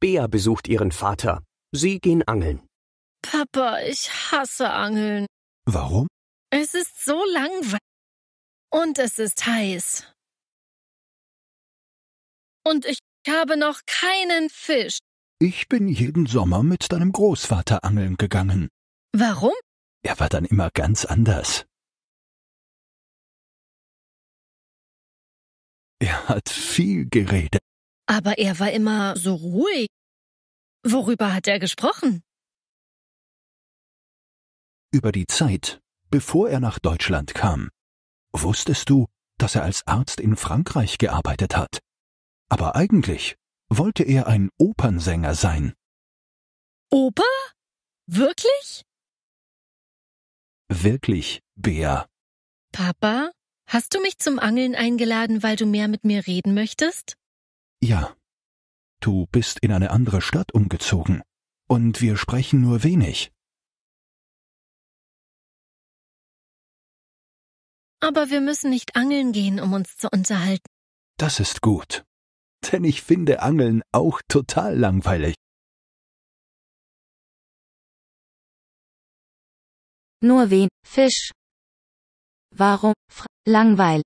Bea besucht ihren Vater. Sie gehen angeln. Papa, ich hasse Angeln. Warum? Es ist so langweilig. Und es ist heiß. Und ich habe noch keinen Fisch. Ich bin jeden Sommer mit deinem Großvater angeln gegangen. Warum? Er war dann immer ganz anders. Er hat viel geredet. Aber er war immer so ruhig. Worüber hat er gesprochen? Über die Zeit, bevor er nach Deutschland kam. Wusstest du, dass er als Arzt in Frankreich gearbeitet hat? Aber eigentlich wollte er ein Opernsänger sein. Oper? Wirklich? Wirklich, Bea. Papa, hast du mich zum Angeln eingeladen, weil du mehr mit mir reden möchtest? Ja. Du bist in eine andere Stadt umgezogen. Und wir sprechen nur wenig. Aber wir müssen nicht angeln gehen, um uns zu unterhalten. Das ist gut. Denn ich finde Angeln auch total langweilig. Nur wen? Fisch. Warum? langweil.